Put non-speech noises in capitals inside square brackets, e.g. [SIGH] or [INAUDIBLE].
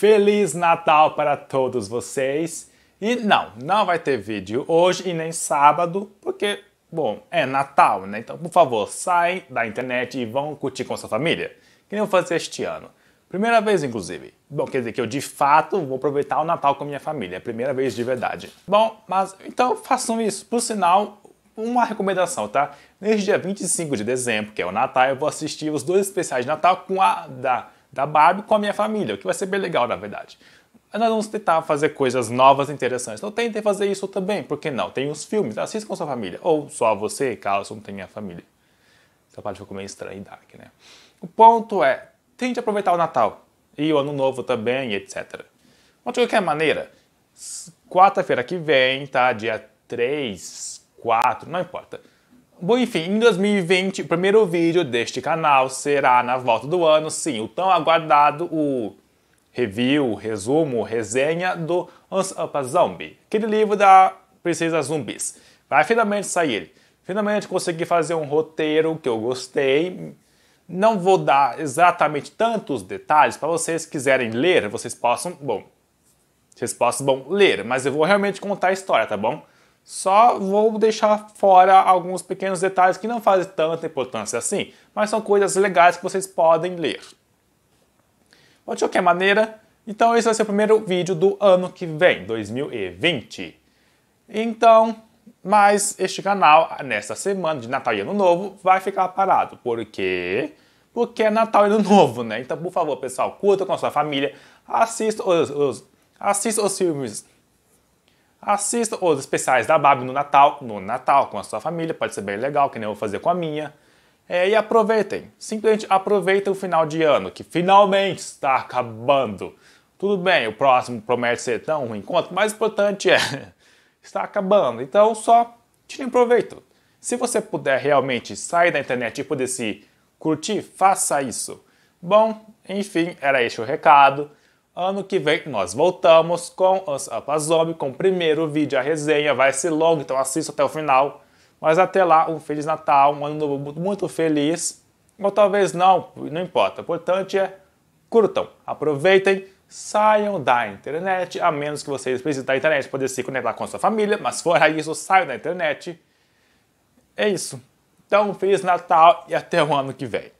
Feliz Natal para todos vocês. E não, não vai ter vídeo hoje e nem sábado, porque, bom, é Natal, né? Então, por favor, saem da internet e vão curtir com sua família, que nem eu fazer este ano. Primeira vez, inclusive. Bom, quer dizer que eu de fato vou aproveitar o Natal com minha família. É primeira vez de verdade. Bom, mas então façam isso. Por sinal, uma recomendação, tá? Neste dia 25 de dezembro, que é o Natal, eu vou assistir os dois especiais de Natal com a da da Barbie com a minha família, o que vai ser bem legal, na verdade. Mas nós vamos tentar fazer coisas novas e interessantes. Então tentem fazer isso também, por que não? Tem os filmes, assista com sua família. Ou só você, caso não tenha família. Essa parte ficou meio estranha e dark, né? O ponto é, tente aproveitar o Natal. E o Ano Novo também, etc. Mas de qualquer maneira, quarta-feira que vem, tá? Dia 3, 4, não importa. Bom, enfim, em 2020, o primeiro vídeo deste canal será na volta do ano, sim, o tão aguardado, o review, resumo, resenha do Once Up a Zombie, aquele livro da Princesa Zumbis. Vai finalmente sair. Finalmente consegui fazer um roteiro que eu gostei. Não vou dar exatamente tantos detalhes para vocês quiserem ler, vocês possam, bom, vocês possam bom, ler, mas eu vou realmente contar a história, tá bom? Só vou deixar fora alguns pequenos detalhes que não fazem tanta importância assim, mas são coisas legais que vocês podem ler. Bom, de qualquer maneira, então esse vai ser o primeiro vídeo do ano que vem, 2020. Então, mas este canal, nesta semana de Natal e Ano Novo, vai ficar parado. Por quê? Porque é Natal e Ano Novo, né? Então, por favor, pessoal, curta com a sua família, assista os, os, assista os filmes Assista os especiais da Babi no Natal, no Natal, com a sua família, pode ser bem legal, que nem eu vou fazer com a minha. É, e aproveitem, simplesmente aproveitem o final de ano, que finalmente está acabando. Tudo bem, o próximo promete ser tão ruim quanto, mas o importante é, [LAUGHS] está acabando. Então só tirem proveito. Se você puder realmente sair da internet e poder se curtir, faça isso. Bom, enfim, era este o recado. Ano que vem nós voltamos com os Apazombie, com o primeiro vídeo, a resenha. Vai ser longo, então assista até o final. Mas até lá, um Feliz Natal, um ano novo muito, muito feliz. Ou talvez não, não importa. O importante é curtam, aproveitem, saiam da internet, a menos que vocês precisem da internet para poder se conectar com a sua família, mas fora isso, saiam da internet. É isso. Então, Feliz Natal e até o ano que vem.